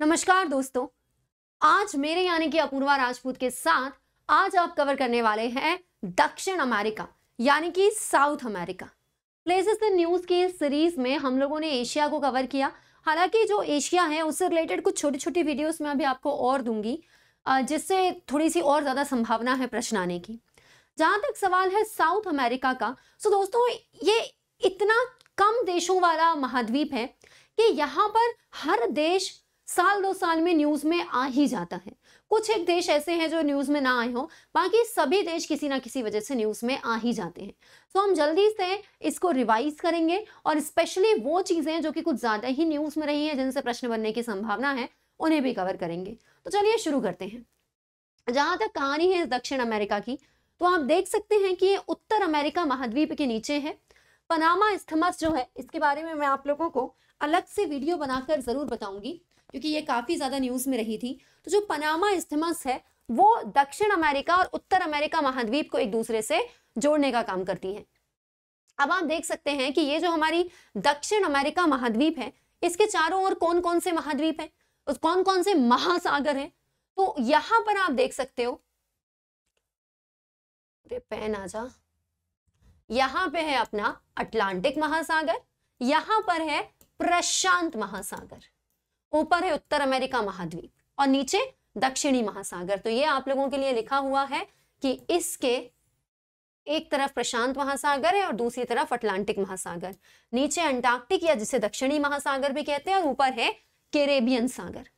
नमस्कार दोस्तों आज मेरे यानी कि अपूर्वा राजपूत के साथ आज आप कवर करने वाले हैं दक्षिण अमेरिका यानी कि south America places the news की सीरीज में हम लोगों ने एशिया को कवर किया हालांकि जो एशिया है उससे रिलेटेड कुछ छोटी छोटी वीडियोस में अभी आपको और दूंगी जिससे थोड़ी सी और ज़्यादा संभावना है प्रश्न आने की जहाँ तक सवाल है साउथ अमेरिका का सो तो दोस्तों ये इतना कम देशों वाला महाद्वीप है कि यहाँ पर हर देश साल दो साल में न्यूज़ में आ ही जाता है कुछ एक देश ऐसे हैं जो न्यूज़ में ना आए हों बाकी सभी देश किसी ना किसी वजह से न्यूज़ में आ ही जाते हैं तो हम जल्दी से इसको रिवाइज करेंगे और स्पेशली वो चीज़ें जो कि कुछ ज़्यादा ही न्यूज़ में रही है जिनसे प्रश्न बनने की संभावना है उन्हें भी कवर करेंगे तो चलिए शुरू करते हैं जहाँ तक कहानी है दक्षिण अमेरिका की तो आप देख सकते हैं कि उत्तर अमेरिका महाद्वीप के नीचे है पनामा स्थमस जो है इसके बारे में मैं आप लोगों को अलग से वीडियो बनाकर ज़रूर बताऊंगी क्योंकि ये काफ़ी ज़्यादा न्यूज़ में रही थी तो जो पनामा इस्थमस है वो दक्षिण अमेरिका और उत्तर अमेरिका महाद्वीप को एक दूसरे से जोड़ने का काम करती है अब आप देख सकते हैं कि ये जो हमारी दक्षिण अमेरिका महाद्वीप है इसके चारों ओर कौन कौन से महाद्वीप है कौन कौन से महासागर है तो यहां पर आप देख सकते हो पेन आ जा यहां पे है अपना अटलांटिक महासागर यहां पर है प्रशांत महासागर ऊपर है उत्तर अमेरिका महाद्वीप और नीचे दक्षिणी महासागर तो ये आप लोगों के लिए लिखा हुआ है कि इसके एक तरफ प्रशांत महासागर है और दूसरी तरफ अटलांटिक महासागर नीचे अंटार्कटिक या जिसे दक्षिणी महासागर भी कहते हैं और ऊपर है केरेबियन सागर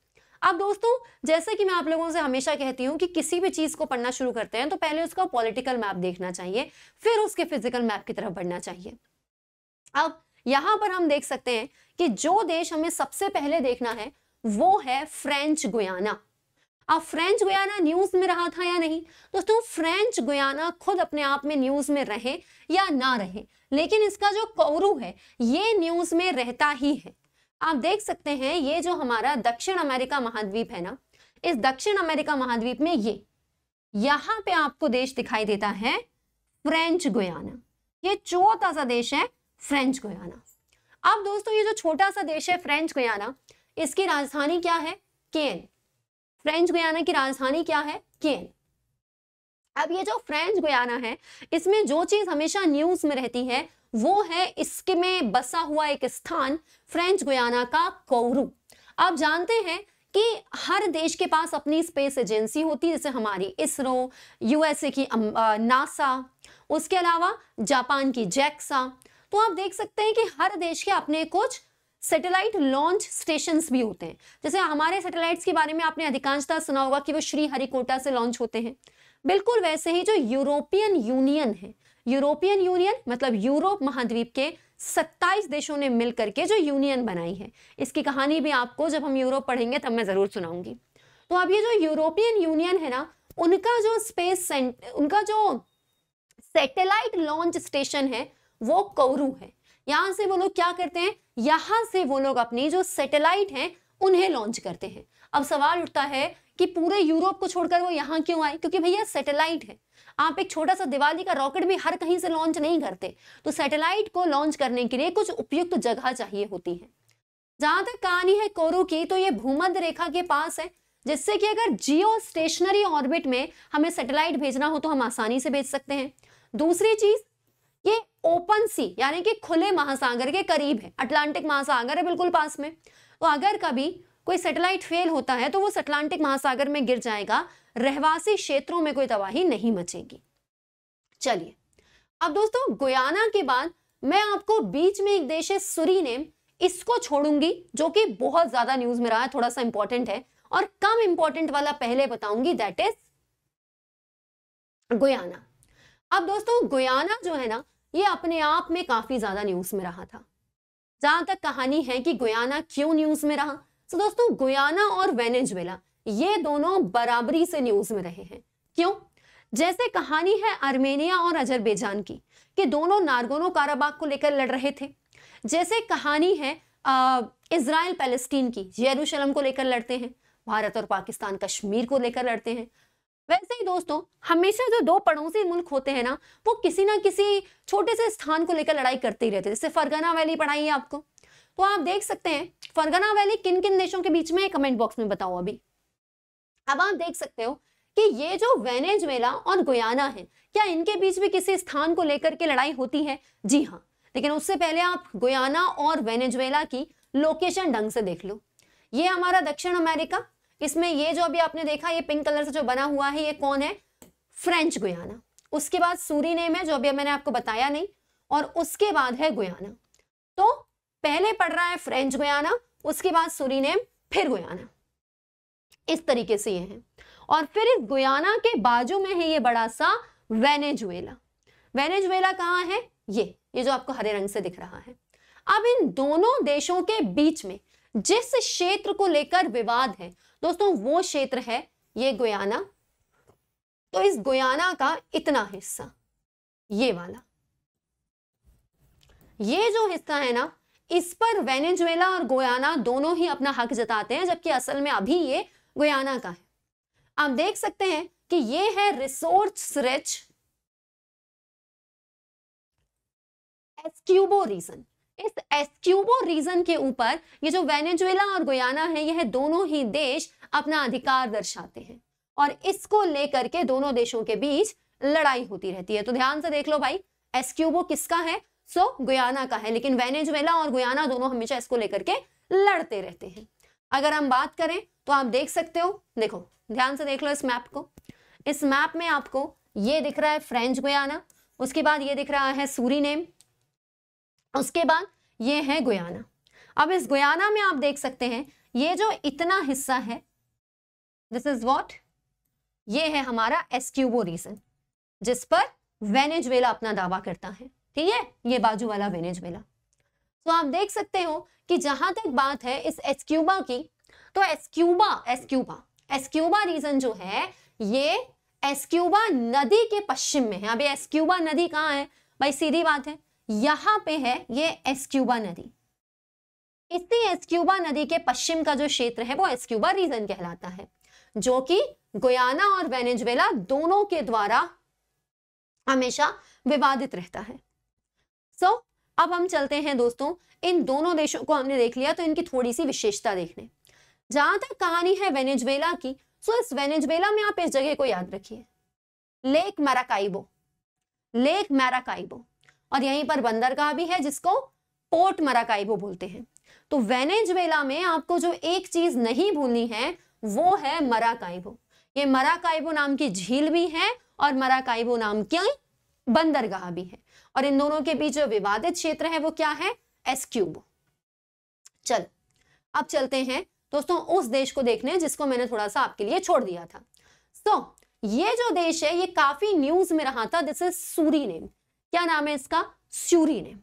अब दोस्तों जैसे कि मैं आप लोगों से हमेशा कहती हूं कि किसी भी चीज को पढ़ना शुरू करते हैं तो पहले उसका पॉलिटिकल मैप देखना चाहिए फिर उसके फिजिकल मैप की तरफ बढ़ना चाहिए अब यहां पर हम देख सकते हैं कि जो देश हमें सबसे पहले देखना है वो है फ्रेंच गुयाना अब फ्रेंच गुयाना न्यूज में रहा था या नहीं दोस्तों फ्रेंच गुयाना खुद अपने आप में न्यूज में रहे या ना रहे लेकिन इसका जो कौरू है ये न्यूज में रहता ही है आप देख सकते हैं ये जो हमारा दक्षिण अमेरिका महाद्वीप है ना इस दक्षिण अमेरिका महाद्वीप में ये यहां पे आपको देश दिखाई देता है फ्रेंच गुयाना ये चौथा सा देश है फ्रेंच गुयाना अब दोस्तों ये जो छोटा सा देश है फ्रेंच गुयाना इसकी राजधानी क्या है केन फ्रेंच गुयाना की राजधानी क्या है केन अब ये जो फ्रेंच गुयाना है इसमें जो चीज हमेशा न्यूज में रहती है वो है इसके में बसा हुआ एक स्थान फ्रेंच गुयाना का कौरू आप जानते हैं कि हर देश के पास अपनी स्पेस एजेंसी होती है जैसे हमारी इसरो यूएसए की नासा उसके अलावा जापान की जैक्सा तो आप देख सकते हैं कि हर देश के अपने कुछ सैटेलाइट लॉन्च स्टेशन भी होते हैं जैसे हमारे सैटेलाइट्स के बारे में आपने अधिकांशता सुना होगा कि वो श्री हरिकोटा से लॉन्च होते हैं बिल्कुल वैसे ही जो यूरोपियन यूनियन है यूरोपियन यूनियन मतलब यूरोप महाद्वीप के 27 देशों ने मिलकर के जो यूनियन बनाई है इसकी कहानी भी आपको जब हम यूरोप पढ़ेंगे तब मैं ज़रूर सुनाऊंगी तो अब ये जो यूरोपियन यूनियन है ना उनका जो स्पेस उनका जो सैटेलाइट लॉन्च स्टेशन है वो कौरू है यहां से वो लोग क्या करते हैं यहां से वो लोग अपनी जो सैटेलाइट हैं उन्हें लॉन्च करते हैं अब सवाल उठता है कि पूरे यूरोप को छोड़कर वो यहाँ क्यों आए क्योंकि भैया सैटेलाइट है आप एक छोटा सा दिवाली का रॉकेट भी हर कहीं से लॉन्च नहीं करते तो सैटेलाइट को लॉन्च करने के लिए कुछ उपयुक्त जगह चाहिए होती है जहां तक कहानी है कोरू की तो ये भूमध्य रेखा के पास है जिससे कि अगर जियो स्टेशनरी ऑर्बिट में हमें सैटेलाइट भेजना हो तो हम आसानी से भेज सकते हैं दूसरी चीज ओपन सी यानी कि खुले महासागर के करीब है अटलांटिक महासागर है बिल्कुल पास में तो अगर कभी कोई सेटेलाइट फेल होता है तो वो अटलांटिक महासागर में गिर जाएगा रहवासी क्षेत्रों में कोई तबाही नहीं मचेगी चलिए अब दोस्तों गुयाना के बाद मैं आपको बीच में एक देश है सुरीनेम इसको छोड़ूंगी जो कि बहुत ज्यादा न्यूज में रहा है थोड़ा सा इंपॉर्टेंट है और कम इंपॉर्टेंट वाला पहले बताऊंगी दैट इज गुयाना अब दोस्तों गुयाना जो है ना ये अपने आप में काफ़ी ज़्यादा न्यूज़ में रहा था जहां तक कहानी है कि गुयाना क्यों न्यूज़ में रहा तो दोस्तों गुयाना और वेनेजुएला ये दोनों बराबरी से न्यूज़ में रहे हैं क्यों जैसे कहानी है आर्मेनिया और अजरबैजान की कि दोनों नारगोनो काराबाग को लेकर लड़ रहे थे जैसे कहानी है इसराइल पैलेस्टीन की यरूशलम को लेकर लड़ते हैं भारत और पाकिस्तान कश्मीर को लेकर लड़ते हैं वैसे ही दोस्तों हमेशा जो दो पड़ोसी मुल्क होते हैं ना वो किसी ना किसी छोटे से स्थान को लेकर लड़ाई करते ही रहते हैं जैसे फरगना वैली पढ़ाई है आपको तो आप देख सकते हैं फरगना वैली किन किन देशों के बीच में कमेंट बॉक्स में बताओ अभी अब आप देख सकते हो कि ये जो वेनेजुएला और गुयाना है क्या इनके बीच में किसी स्थान को लेकर के लड़ाई होती है जी हाँ लेकिन उससे पहले आप गुयाना और वेनेजुएला की लोकेशन ढंग से देख लो ये हमारा दक्षिण अमेरिका इसमें ये जो अभी आपने देखा ये पिंक कलर से जो बना हुआ है ये कौन है फ्रेंच गुयाना उसके बाद सूरी नेम है जो अभी मैंने आपको बताया नहीं और उसके बाद है गुयाना तो पहले पढ़ रहा है फ्रेंच गुयाना उसके बाद सूरी नेम फिर गुयाना इस तरीके से ये है और फिर इस गुयाना के बाजू में है ये बड़ा सा वेनेजुएला वेनेजुएला कहाँ है ये ये जो आपको हरे रंग से दिख रहा है अब इन दोनों देशों के बीच में जिस क्षेत्र को लेकर विवाद है दोस्तों वो क्षेत्र है ये गुयाना तो इस गुयाना का इतना हिस्सा ये वाला ये जो हिस्सा है ना इस पर वेनेजुएला और गोयाना दोनों ही अपना हक जताते हैं जबकि असल में अभी ये गोयाना का है आप देख सकते हैं कि ये है रिसोर्स रिच एस्क्यूबो रीजन इस एस्क्यूबो रीजन के ऊपर ये जो वेनेजुएला और गुयाना है यह दोनों ही देश अपना अधिकार दर्शाते हैं और इसको लेकर के दोनों देशों के बीच लड़ाई होती रहती है तो ध्यान से देख लो भाई एस्क्यूबो किसका है सो so, गुयाना का है लेकिन वेनेजुएला और गुयाना दोनों हमेशा इसको लेकर के लड़ते रहते हैं अगर हम बात करें तो आप देख सकते हो देखो ध्यान से देख लो इस मैप को इस मैप में आपको ये दिख रहा है फ्रेंच गुयाना उसके बाद ये दिख रहा है सूरी उसके बाद ये है गुयाना अब इस गुयाना में आप देख सकते हैं ये जो इतना हिस्सा है दिस इज वॉट ये है हमारा एस्क्यूबो रीजन जिस पर वेनेजवेला अपना दावा करता है ठीक है ये बाजू वाला वेनेजवेला तो आप देख सकते हो कि जहां तक बात है इस एस्क्यूबा की तो एस्क्यूबा एस्क्यूबा एस्क्यूबा रीजन जो है ये एस्क्यूबा नदी के पश्चिम में है अभी एस्क्यूबा नदी कहाँ है भाई सीधी बात है यहां पे है ये एस्क्यूबा नदी इसी एस्क्यूबा नदी के पश्चिम का जो क्षेत्र है वो एस्क्यूबा रीजन कहलाता है जो कि गोयाना और वेनेजुएला दोनों के द्वारा हमेशा विवादित रहता है सो so, अब हम चलते हैं दोस्तों इन दोनों देशों को हमने देख लिया तो इनकी थोड़ी सी विशेषता देखने जहां तक कहानी है वेनेजुएला की सो इस वेनेजुएला में आप इस जगह को याद रखिए लेक मैराकाइबो लेक मैराकाइबो और यहीं पर बंदरगाह भी है जिसको पोर्ट मराकाइबो बोलते हैं तो वेनेजुएला में आपको जो एक चीज नहीं भूलनी है वो है मराकाइबो ये मराकाइबो नाम की झील भी है और मराकाइबो नाम की बंदरगाह भी है और इन दोनों के बीच जो विवादित क्षेत्र है वो क्या है एसक्यूबो चल अब चलते हैं दोस्तों उस देश को देखने जिसको मैंने थोड़ा सा आपके लिए छोड़ दिया था तो ये जो देश है ये काफी न्यूज में रहा था दिस इज सूरी नेम क्या नाम है इसका स्यूरी नेम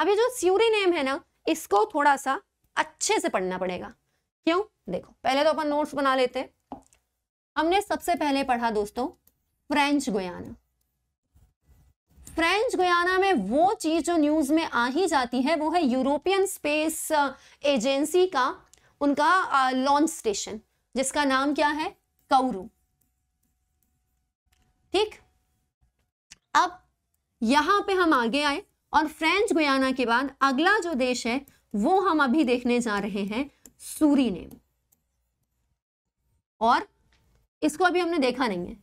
अब ये जो स्यूरी नेम है ना इसको थोड़ा सा अच्छे से पढ़ना पड़ेगा क्यों देखो पहले तो अपन नोट्स बना लेते हैं हमने सबसे पहले पढ़ा दोस्तों फ्रेंच गुयाना फ्रेंच गुयाना में वो चीज जो न्यूज में आ ही जाती है वो है यूरोपियन स्पेस एजेंसी का उनका लॉन्च uh, स्टेशन जिसका नाम क्या है कौरू ठीक यहाँ पे हम आगे आए और फ्रेंच गुयाना के बाद अगला जो देश है वो हम अभी देखने जा रहे हैं सूरी नेम और इसको अभी हमने देखा नहीं है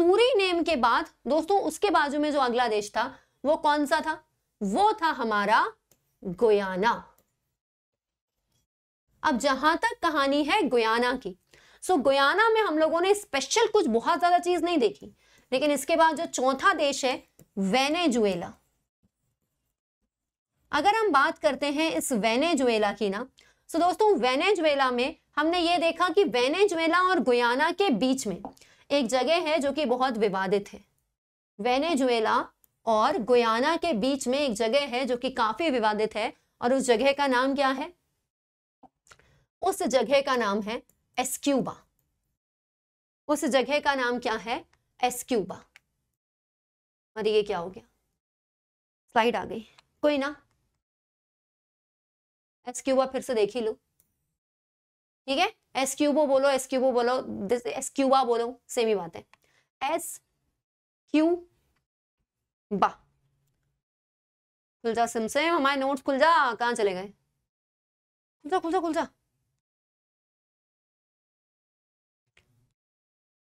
सूरी नेम के बाद दोस्तों उसके बाजू में जो अगला देश था वो कौन सा था वो था हमारा गोयाना अब जहां तक कहानी है गोयाना की सो गोयाना में हम लोगों ने स्पेशल कुछ बहुत ज्यादा चीज नहीं देखी लेकिन इसके बाद जो चौथा देश है वेनेजुएला अगर हम बात करते हैं इस वेनेजुएला की ना तो दोस्तों वेनेजुएला में हमने ये देखा कि वेनेजुएला और गुयाना के बीच में एक जगह है जो कि बहुत विवादित है वेनेजुएला और गुयाना के बीच में एक जगह है जो कि काफी विवादित है और उस जगह का नाम क्या है उस जगह का नाम है एस्क्यूबा उस जगह का नाम क्या है एस्क्यूबा अरे ये क्या हो गया स्लाइड आ गई कोई ना एस क्यूबा फिर से देख ही लो ठीक है एस क्यूबो बोलो एस क्यूबो बोलो एस क्यूबा बोलो सेम ही बात है एस क्यू बा खुल जा सिम से हमारे नोट्स खुल जा कहाँ चले गए खुल जा खुल जा खुल जा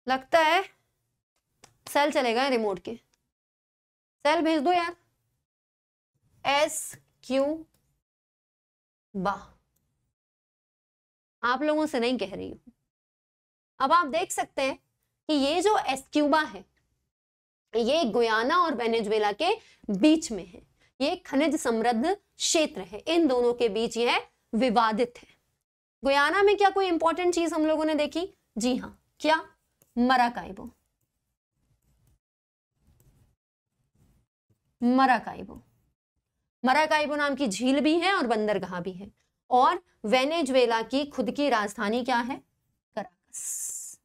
लगता है सेल चले गए रिमोट के सेल भेज दो यार एस क्यू बा आप लोगों से नहीं कह रही हूं अब आप देख सकते हैं कि ये जो एस्क्यूबा है ये गुयाना और वेनेजुएला के बीच में है ये खनिज समृद्ध क्षेत्र है इन दोनों के बीच यह विवादित है गुयाना में क्या कोई इंपॉर्टेंट चीज हम लोगों ने देखी जी हाँ क्या मराकाइबो मराकाइबो मराकाइबो नाम की झील भी है और बंदरगाह भी है और वेनेजुएला की खुद की राजधानी क्या है कराकस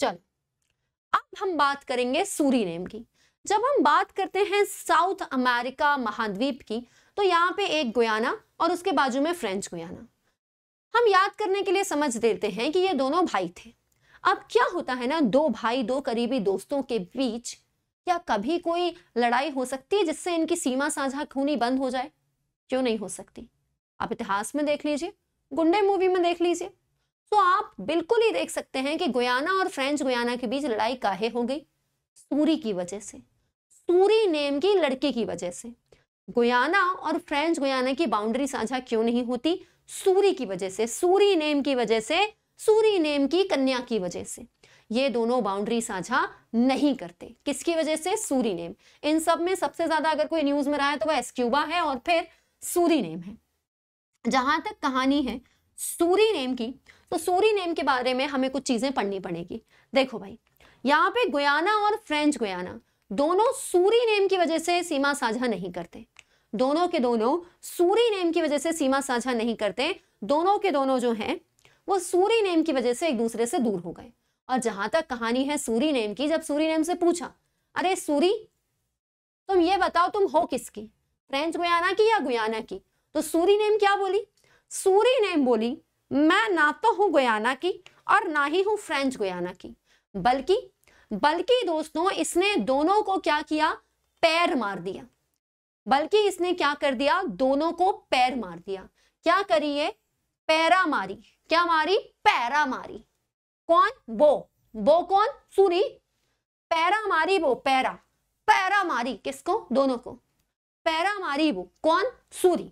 चल अब हम बात करेंगे सूरीनेम की जब हम बात करते हैं साउथ अमेरिका महाद्वीप की तो यहाँ पे एक गुयाना और उसके बाजू में फ्रेंच गुयाना हम याद करने के लिए समझ देते हैं कि ये दोनों भाई थे अब क्या होता है ना दो भाई दो करीबी दोस्तों के बीच क्या कभी कोई लड़ाई हो सकती है जिससे इनकी सीमा साझा खूनी बंद हो जाए क्यों नहीं हो सकती आप इतिहास में देख लीजिए गुंडे मूवी में देख लीजिए तो आप बिल्कुल ही देख सकते हैं कि गुयाना और फ्रेंच गुयाना के बीच लड़ाई काहे हो गई सूरी की वजह से सूरी नेम की लड़की की वजह से गुयाना और फ्रेंच गुयाना की बाउंड्री साझा क्यों नहीं होती सूरी की वजह से सूरी नेम की वजह से सूरी नेम की कन्या की वजह से ये दोनों बाउंड्री साझा नहीं करते किसकी वजह से सूरी नेम इन सब में सबसे ज्यादा अगर कोई न्यूज में रहा है तो वह एसक्यूबा है और फिर सूरी नेम है जहां तक कहानी है सूरी नेम की तो सूरी नेम के बारे में हमें कुछ चीजें पढ़नी पड़ेगी देखो भाई यहाँ पे गुयाना और फ्रेंच गुयाना दोनों सूरी नेम की वजह से सीमा साझा नहीं करते दोनों के दोनों सूरी नेम की वजह से सीमा साझा नहीं करते दोनों के दोनों जो हैं वो सूरी नेम की वजह से एक दूसरे से दूर हो गए और जहां तक कहानी है सूरी नेम की जब सूरी नेम से पूछा अरे सूरी तुम ये बताओ तुम हो किसकी फ्रेंच गुयाना की या गुयाना की तो सूरी नेम क्या बोली सूरी नेम बोली मैं ना तो हूँ गुयाना की और ना ही हूँ फ्रेंच गुयाना की बल्कि बल्कि दोस्तों इसने दोनों को क्या किया पैर मार दिया बल्कि इसने क्या कर दिया दोनों को पैर मार दिया क्या करिए पैरा मारी क्या मारी पैरा मारी कौन बो बो कौन सूरी पैरा मारी वो पैरा पैरा मारी किसको दोनों को पैरा मारी वो कौन सूरी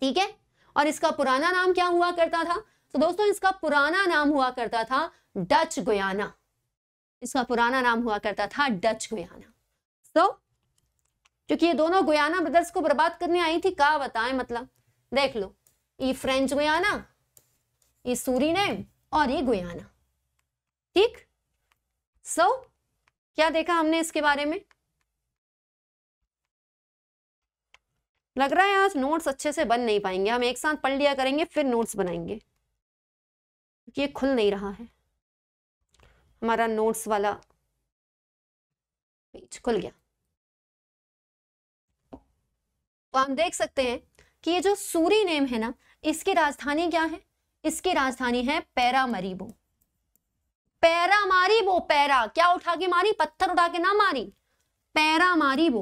ठीक है और इसका पुराना नाम क्या हुआ करता था तो दोस्तों इसका पुराना नाम हुआ करता था डच गुयाना इसका पुराना नाम हुआ करता था डच गुयाना तो क्योंकि ये दोनों गुयाना ब्रदर्स को बर्बाद करने आई थी का बताएं मतलब देख लो ई फ्रेंच गुयाना ये सूरीनेम और ये गुयाना ठीक सो so, क्या देखा हमने इसके बारे में लग रहा है आज नोट्स अच्छे से बन नहीं पाएंगे हम एक साथ पढ़ लिया करेंगे फिर नोट्स बनाएंगे क्योंकि ये खुल नहीं रहा है हमारा नोट्स वाला पेज खुल गया तो हम देख सकते हैं कि ये जो सूरी नेम है ना इसकी राजधानी क्या है इसकी राजधानी है पैरामरीबो पैरामारीबो पैरा क्या उठा के मारी पत्थर उठा के ना मारी पैरामारीबो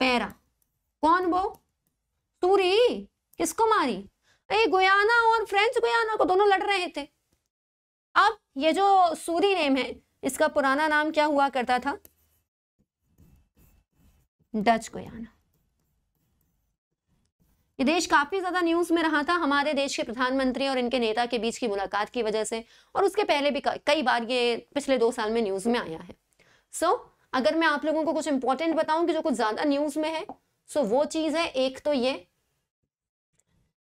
पैरा कौन वो सूरी किसको मारी ए गुयाना और फ्रेंच गोयाना को दोनों लड़ रहे थे अब ये जो सूरी नेम है इसका पुराना नाम क्या हुआ करता था डच गोयाना ये देश काफ़ी ज़्यादा न्यूज़ में रहा था हमारे देश के प्रधानमंत्री और इनके नेता के बीच की मुलाकात की वजह से और उसके पहले भी कई बार ये पिछले दो साल में न्यूज़ में आया है सो so, अगर मैं आप लोगों को कुछ इंपॉर्टेंट बताऊं कि जो कुछ ज़्यादा न्यूज़ में है सो so वो चीज़ है एक तो ये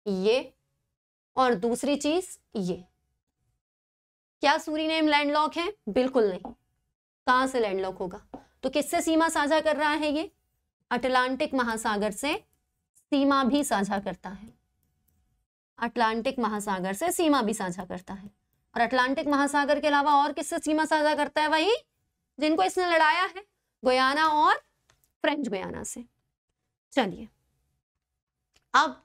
ये और दूसरी चीज़ ये क्या सूरी नेम लैंडलॉक है बिल्कुल नहीं कहां से लैंडलॉक होगा तो किससे सीमा साझा कर रहा है ये अटलांटिक महासागर से सीमा भी साझा करता है अटलांटिक महासागर से सीमा भी साझा करता है और अटलांटिक महासागर के अलावा और किससे सीमा साझा करता है वही जिनको इसने लड़ाया है गोयाना और फ्रेंच गोयाना से चलिए अब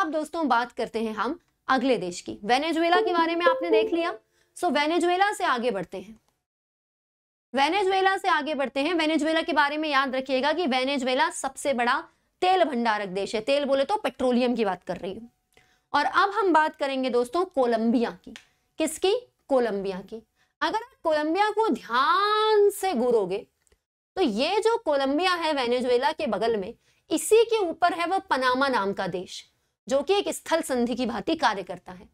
अब दोस्तों बात करते हैं हम अगले देश की वेनेजुएला के बारे में आपने देख लिया सो वेनेजुएला से आगे बढ़ते हैं वेनेजुएला से आगे बढ़ते हैं वेनेजुएला के बारे में याद रखिएगा कि वेनेजुएला सबसे बड़ा तेल भंडारक देश है तेल बोले तो पेट्रोलियम की बात कर रही हूँ और अब हम बात करेंगे दोस्तों कोलंबिया की किसकी कोलंबिया की अगर आप कोलंबिया को ध्यान से घूरोगे तो ये जो कोलंबिया है वेनेजुएला के बगल में इसी के ऊपर है वो पनामा नाम का देश जो कि एक स्थल संधि की भांति कार्य करता है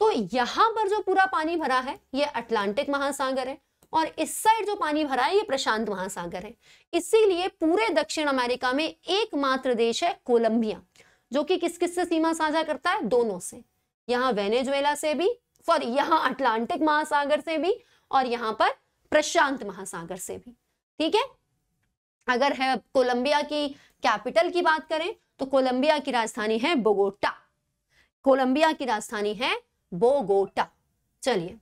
तो यहां पर जो पूरा पानी भरा है ये अटलांटिक महासागर है और इस साइड जो पानी भरा है ये प्रशांत महासागर है इसीलिए पूरे दक्षिण अमेरिका में एकमात्र देश है कोलंबिया जो कि किस किस से सीमा साझा करता है दोनों से यहाँ वेनेजुएला से भी और यहाँ अटलांटिक महासागर से भी और यहाँ पर प्रशांत महासागर से भी ठीक है अगर है कोलंबिया की कैपिटल की बात करें तो कोलंबिया की राजधानी है बोगोटा कोलंबिया की राजधानी है बोगोटा चलिए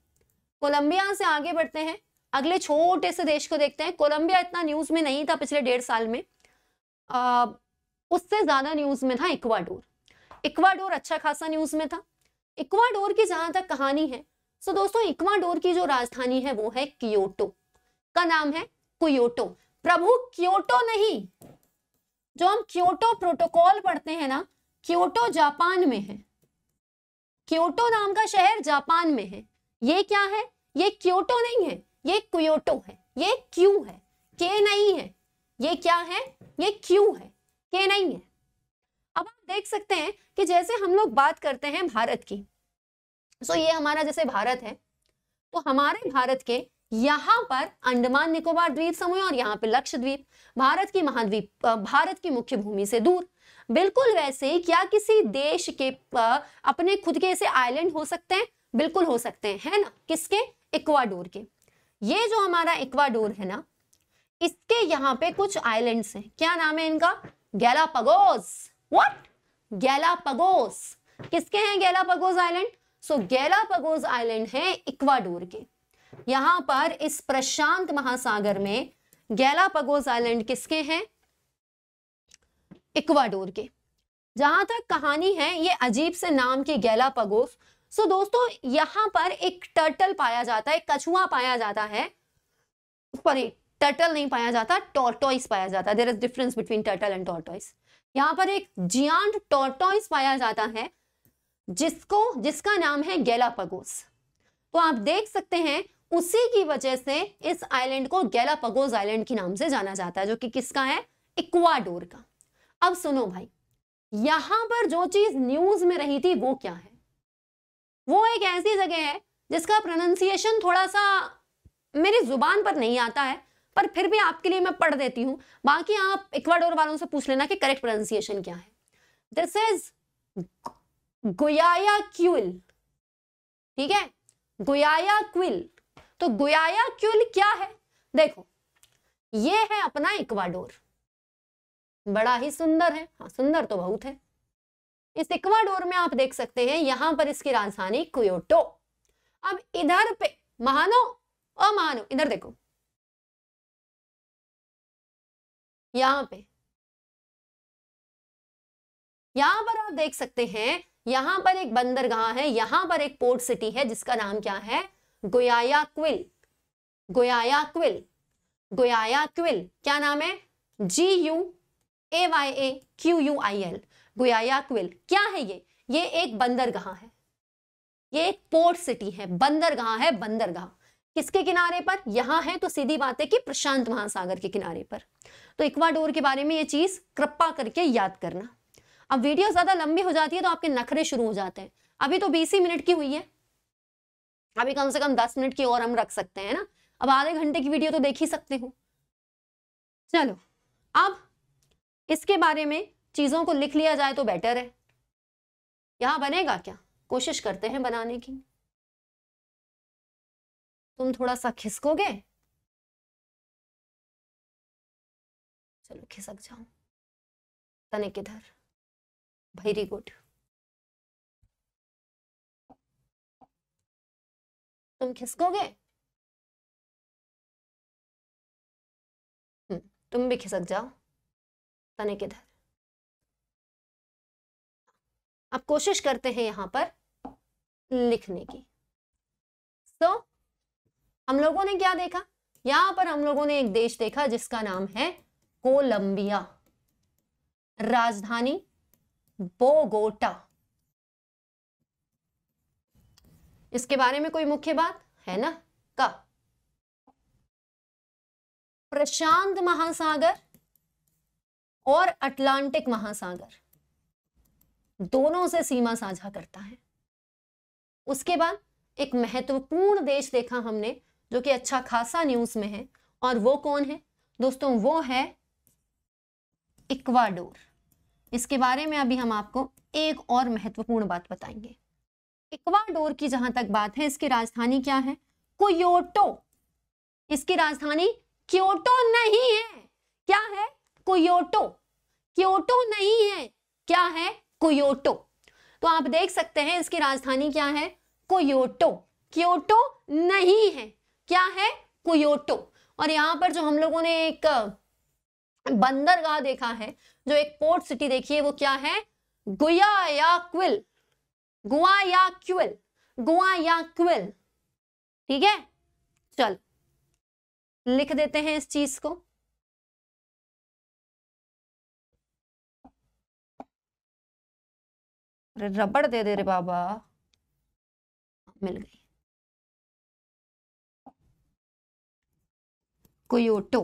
कोलंबिया से आगे बढ़ते हैं अगले छोटे से देश को देखते हैं कोलंबिया इतना न्यूज में नहीं था पिछले डेढ़ साल में आ, उससे ज्यादा न्यूज में था इक्वाडोर इक्वाडोर अच्छा खासा न्यूज में था इक्वाडोर की जहां तक कहानी है सो दोस्तों इक्वाडोर की जो राजधानी है वो है क्योटो का नाम है क्योटो प्रभु क्योटो नहीं जो हम क्योटो प्रोटोकॉल पढ़ते हैं ना क्योटो जापान में है क्योटो नाम का शहर जापान में है ये क्या है ये क्योटो नहीं है ये क्योटो है ये क्यू है के नहीं है ये क्या है ये क्यू है के नहीं है अब आप देख सकते हैं कि जैसे हम लोग बात करते हैं भारत की सो ये हमारा जैसे भारत है तो हमारे भारत के यहाँ पर अंडमान निकोबार द्वीप समूह और यहाँ पे लक्षद्वीप भारत की महाद्वीप भारत की मुख्य भूमि से दूर बिल्कुल वैसे ही क्या किसी देश के अपने खुद के ऐसे आइलैंड हो सकते हैं बिल्कुल हो सकते हैं है ना किसके इक्वाडोर के ये जो हमारा इक्वाडोर है ना इसके यहाँ पे कुछ आइलैंड्स हैं क्या नाम है इनका गैलापागोस व्हाट गैलापागोस किसके हैं Galapagos island so so, Galapagos island है इक्वाडोर के यहाँ पर इस प्रशांत महासागर में गैलापागोस आइलैंड किसके हैं इक्वाडोर के जहां तक कहानी है ये अजीब से नाम की गैलापागोस सो so, दोस्तों यहां पर एक टर्टल पाया जाता है कछुआ पाया जाता है पर टर्टल नहीं पाया जाता टोर्टोइस पाया जाता है there is difference between turtle and tortoise यहाँ पर एक जियांड टोर्टोइस पाया जाता है जिसको जिसका नाम है गैलापगोस तो आप देख सकते हैं उसी की वजह से इस आइलैंड को गैलापगोस आइलैंड के नाम से जाना जाता है जो कि किसका है इक्वाडोर का अब सुनो भाई यहां पर जो चीज न्यूज में रही थी वो क्या है वो एक ऐसी जगह है जिसका प्रोनाउंसिएशन थोड़ा सा मेरी जुबान पर नहीं आता है पर फिर भी आपके लिए मैं पढ़ देती हूँ बाकी आप इक्वाडोर वालों से पूछ लेना कि करेक्ट प्रोनाउंसिएशन क्या है दिस इज गोया क्यूल ठीक है गोयाया क्विल तो गोयाया क्यूल क्या है देखो ये है अपना इक्वाडोर बड़ा ही सुंदर है हाँ सुंदर तो बहुत है इस इक्वाडोर में आप देख सकते हैं यहां पर इसकी राजधानी क्योटो अब इधर पे महानो अमानो इधर देखो यहां पे यहां पर आप देख सकते हैं यहां पर एक बंदरगाह है यहां पर एक पोर्ट सिटी है जिसका नाम क्या है Guayaquil Guayaquil Guayaquil क्या नाम है G U A Y A Q U I L Guayaquil क्या है ये ये एक बंदरगाह है ये एक पोर्ट सिटी है बंदरगाह है बंदरगाह किसके किनारे पर यहां है तो सीधी बात है कि प्रशांत महासागर के किनारे पर तो इक्वाडोर के बारे में ये चीज कृपा करके याद करना अब वीडियो ज्यादा लंबी हो जाती है तो आपके नखरे शुरू हो जाते हैं अभी तो बीस ही मिनट की हुई है अभी कम से कम दस मिनट की और हम रख सकते हैं ना अब आधे घंटे की वीडियो तो देख ही सकते हो चलो अब इसके बारे में चीज़ों को लिख लिया जाए तो बेटर है यहां बनेगा क्या कोशिश करते हैं बनाने की तुम थोड़ा सा खिसकोगे चलो खिसक जाओ तने किधर वेरी गुड तुम खिसकोगे हम्म, तुम भी खिसक जाओ तने किधर अब कोशिश करते हैं यहां पर लिखने की सो हम लोगों ने क्या देखा यहां पर हम लोगों ने एक देश देखा जिसका नाम है कोलंबिया राजधानी बोगोटा इसके बारे में कोई मुख्य बात है ना का प्रशांत महासागर और अटलांटिक महासागर दोनों से सीमा साझा करता है उसके बाद एक महत्वपूर्ण देश देखा हमने जो कि अच्छा खासा न्यूज में है और वो कौन है दोस्तों वो है इक्वाडोर इसके बारे में अभी हम आपको एक और महत्वपूर्ण बात बताएंगे इक्वाडोर की जहां तक बात है इसकी राजधानी क्या है कोयोटो इसकी राजधानी क्योटो नहीं है क्या है कोयोटो क्योटो नहीं है क्या है कोयोटो तो आप देख सकते हैं इसकी राजधानी क्या है कोयोटो क्योटो नहीं है क्या है कोयोटो और यहां पर जो हम लोगों ने एक बंदरगाह देखा है जो एक पोर्ट सिटी देखी है वो क्या है गुया या क्विल गुआ गुआ या क्विल ठीक है चल लिख देते हैं इस चीज को अरे रबड़ दे दे रे बाबा मिल गई कोयोटो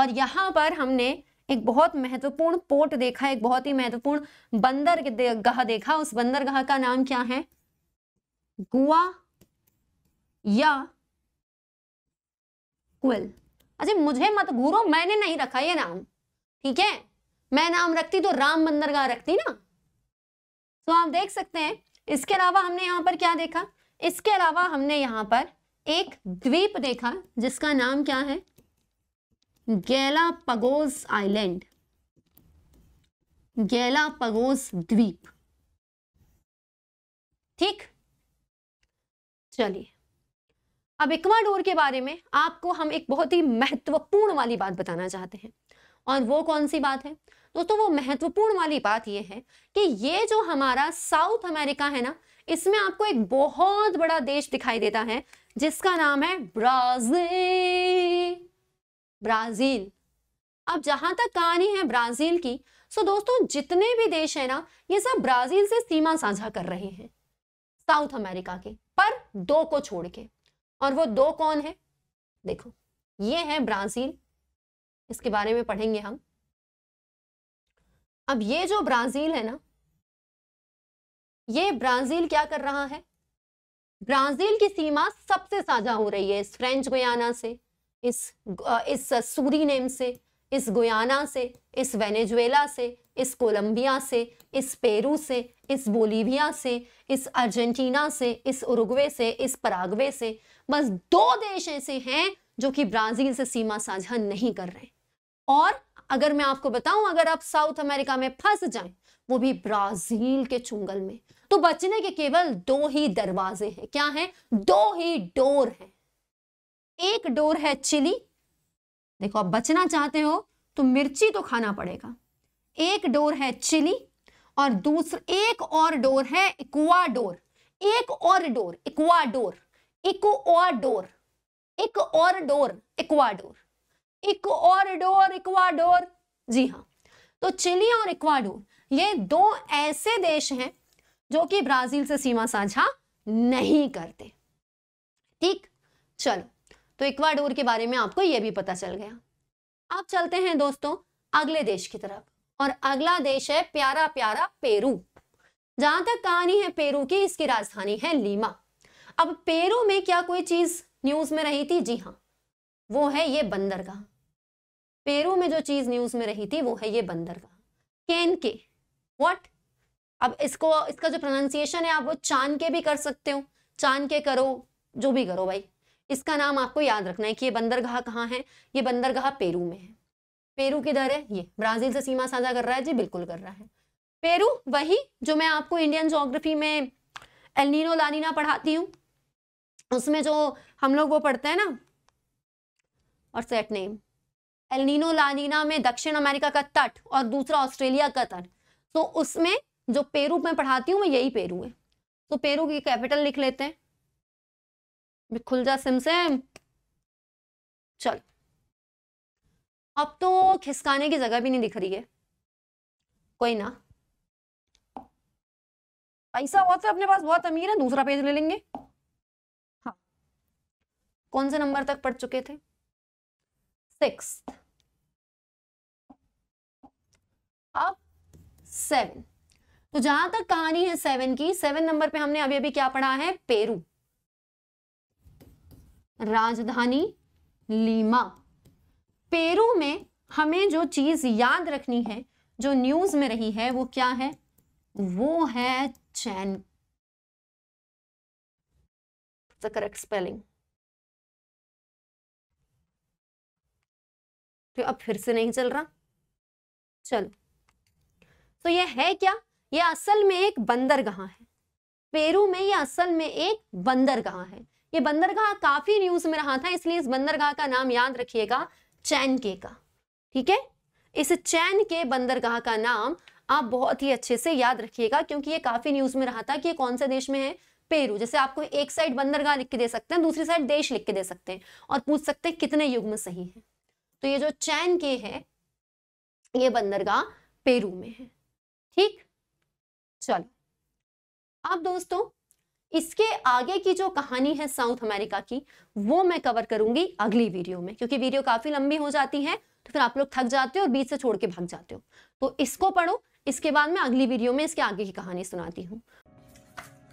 और यहां पर हमने एक बहुत महत्वपूर्ण पोर्ट देखा एक बहुत ही महत्वपूर्ण बंदर गह देखा उस बंदर गह का नाम क्या है गुआ या क्विल अच्छा मुझे मत घूरो मैंने नहीं रखा ये नाम ठीक है मैं नाम रखती तो राम बंदरगाह रखती ना तो आप देख सकते हैं इसके अलावा हमने यहाँ पर क्या देखा इसके अलावा हमने यहाँ पर एक द्वीप देखा जिसका नाम क्या है गैला पगोज आइलैंड पगोज द्वीप ठीक चलिए अब इक्वाडोर के बारे में आपको हम एक बहुत ही महत्वपूर्ण वाली बात बताना चाहते हैं और वो कौन सी बात है दोस्तों तो वो महत्वपूर्ण वाली बात ये है कि ये जो हमारा साउथ अमेरिका है ना इसमें आपको एक बहुत बड़ा देश दिखाई देता है जिसका नाम है ब्राजील ब्राजील अब जहां तक कहानी है ब्राजील की सो दोस्तों जितने भी देश है ना ये सब ब्राजील से सीमा साझा कर रहे हैं साउथ अमेरिका के पर दो को छोड़ के और वो दो कौन है देखो ये है ब्राजील इसके बारे में पढ़ेंगे हम अब ये जो ब्राजील है ना ये ब्राजील क्या कर रहा है ब्राजील की सीमा सबसे साझा हो रही है इस फ्रेंच गुयाना से इस इस सूरी नेम से इस गुयाना से इस वेनेजुएला से इस कोलंबिया से इस पेरू से इस बोलीविया से इस अर्जेंटीना से इस उरुग्वे से इस परागवे से बस दो देश ऐसे हैं जो कि ब्राजील से सीमा साझा नहीं कर रहे और अगर मैं आपको बताऊं अगर आप साउथ अमेरिका में फंस जाएं वो भी ब्राजील के चुंगल में तो बचने के केवल दो ही दरवाजे हैं क्या हैं दो ही डोर हैं एक डोर है चिली देखो आप बचना चाहते हो तो मिर्ची तो खाना पड़ेगा एक डोर है चिली और दूसरा एक और डोर है इक्वाडोर एक और डोर इक्वाडोर इक्वाडोर एक और डोर इक्वाडोर इक्वाडोर इक्वाडोर जी हाँ तो चिली और इक्वाडोर ये दो ऐसे देश हैं जो कि ब्राजील से सीमा साझा नहीं करते ठीक चलो तो इक्वाडोर के बारे में आपको यह भी पता चल गया अब चलते हैं दोस्तों अगले देश की तरफ और अगला देश है प्यारा प्यारा पेरू जहां तक कहानी है पेरू की इसकी राजधानी है लीमा अब पेरू में क्या कोई चीज न्यूज में रही थी जी हाँ वो है ये बंदरगाह पेरू में जो चीज न्यूज में रही थी वो है ये बंदरगाह केन के वॉट अब इसको इसका जो प्रोनाउंसिएशन है आप वो चांद के भी कर सकते हो चांद के करो जो भी करो भाई इसका नाम आपको याद रखना है कि ये बंदरगाह कहाँ है ये बंदरगाह पेरू में है पेरू किधर है ये ब्राजील से सीमा साझा कर रहा है जी बिल्कुल कर रहा है पेरू वही जो मैं आपको इंडियन जोग्राफी में एलिनो लानीना पढ़ाती हूँ उसमें जो हम लोग वो पढ़ते हैं ना और सेट नेम एलिनो लानीना में दक्षिण अमेरिका का तट और दूसरा ऑस्ट्रेलिया का तट तो उसमें जो पेरू में पढ़ाती हूँ मैं यही पेरू है तो पेरू की कैपिटल लिख लेते हैं खुल जा से चल अब तो खिसकाने की जगह भी नहीं दिख रही है कोई ना पैसा बहुत तो अपने पास बहुत अमीर है दूसरा पेज ले लेंगे हाँ कौन से नंबर तक पढ़ चुके थे सिक्स अब सेवन तो जहां तक कहानी है सेवन की सेवन नंबर पे हमने अभी अभी क्या पढ़ा है पेरू राजधानी लीमा पेरू में हमें जो चीज याद रखनी है जो न्यूज में रही है वो क्या है वो है चैन द करेक्ट स्पेलिंग तो अब फिर से नहीं चल रहा चलो तो ये है क्या ये असल में एक बंदरगाह है पेरू में ये असल में एक बंदरगाह है ये बंदरगाह काफी न्यूज में रहा था इसलिए इस बंदरगाह का नाम याद रखिएगा चैन के का ठीक है इस चैन के बंदरगाह का नाम आप बहुत ही अच्छे से याद रखिएगा क्योंकि ये काफी न्यूज में रहा था कि ये कौन से देश में है पेरू जैसे आपको एक साइड बंदरगाह लिख के दे सकते हैं दूसरी साइड देश लिख के दे सकते हैं और पूछ सकते हैं कितने में सही है तो ये जो चैन के है ये बंदरगाह पेरू में है ठीक चलो अब दोस्तों इसके आगे की जो कहानी है साउथ अमेरिका की वो मैं कवर करूंगी अगली वीडियो में क्योंकि वीडियो काफी लंबी हो जाती है तो फिर आप लोग थक जाते हो और बीच से छोड़ के भाग जाते हो तो इसको पढ़ो इसके बाद मैं अगली वीडियो में इसके आगे की कहानी सुनाती हूँ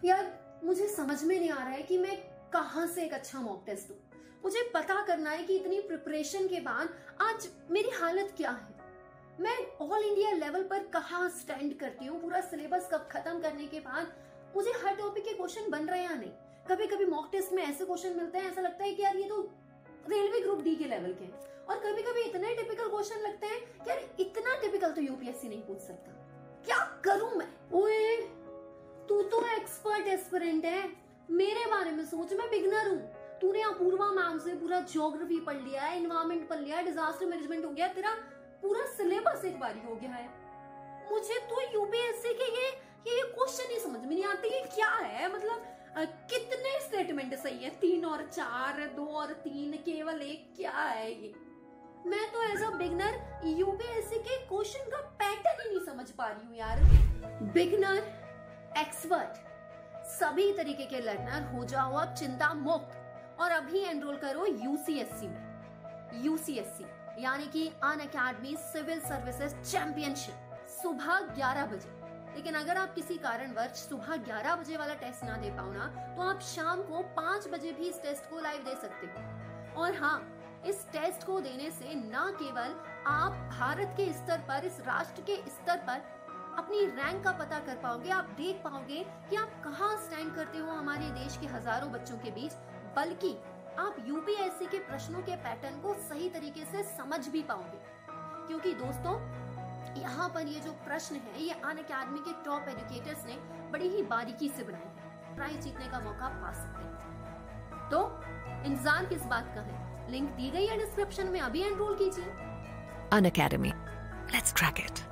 यार मुझे समझ में नहीं आ रहा है कि मैं कहाँ से एक अच्छा मॉक टेस्ट दू मुझे पता करना है कि इतनी प्रिपरेशन के बाद आज मेरी हालत क्या है मैं ऑल इंडिया लेवल पर कहा स्टैंड करती हूँ पूरा सिलेबस कब खत्म करने के बाद मुझे हर टॉपिक के क्वेश्चन बन रहे हैं नहीं कभी कभी मॉक टेस्ट में ऐसे क्वेश्चन मिलते हैं ऐसा लगता है कि यार ये तो रेलवे ग्रुप डी के लेवल के और कभी कभी इतने टिपिकल क्वेश्चन लगते हैं कि यार इतना टिपिकल तो यूपीएससी नहीं पूछ सकता क्या करूं मैं ओए तू तो एक्सपर्ट एस्पिरेंट है मेरे बारे में सोच मैं बिगनर हूँ तूने अपूर्वा मैम से पूरा ज्योग्राफी पढ़ लिया है इन्वायरमेंट पढ़ लिया डिजास्टर मैनेजमेंट हो गया तेरा पूरा सिलेबस एक बारी हो गया है मुझे तो यूपीएससी के ये ये क्वेश्चन ही समझ में नहीं आते ये क्या है मतलब आ, कितने स्टेटमेंट सही है तीन और चार दो और तीन केवल एक क्या है ये मैं तो एज अ बिगनर यूपीएससी के क्वेश्चन का पैटर्न ही नहीं समझ पा रही हूँ यार बिगनर एक्सपर्ट सभी तरीके के लर्नर हो जाओ आप चिंता मुक्त और अभी एनरोल करो यूसीएससी में यूसीएससी यानी कि Unacademy civil services championship सुबह 11 बजे लेकिन अगर आप किसी कारणवश सुबह 11 बजे वाला टेस्ट ना दे पाओ ना तो आप शाम को 5 बजे भी इस टेस्ट को लाइव दे सकते हो और हाँ इस टेस्ट को देने से न केवल आप भारत के स्तर पर इस राष्ट्र के स्तर पर अपनी रैंक का पता कर पाओगे आप देख पाओगे कि आप कहाँ स्टैंड करते हो हमारे देश के हजारों बच्चों के बीच बल्कि आप यूपीएससी के प्रश्नों के पैटर्न को सही तरीके से समझ भी पाओगे क्योंकि दोस्तों यहाँ पर ये जो प्रश्न है ये अन अकेडमी के टॉप एजुकेटर्स ने बड़ी ही बारीकी से बनाए प्राइज जीतने का मौका पा सकते हैं तो इंतजार किस बात का है लिंक दी गई है डिस्क्रिप्शन में अभी एनरोल कीजिए Unacademy let's crack it